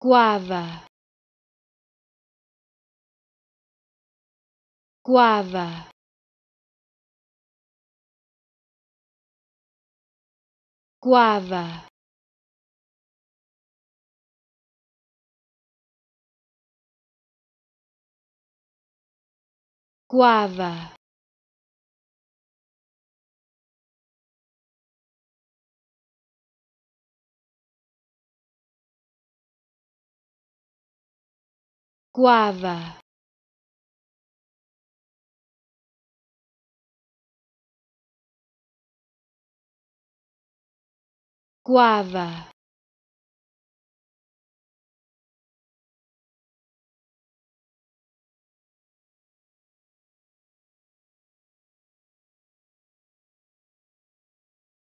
guava, guava. Guava. guava guava guava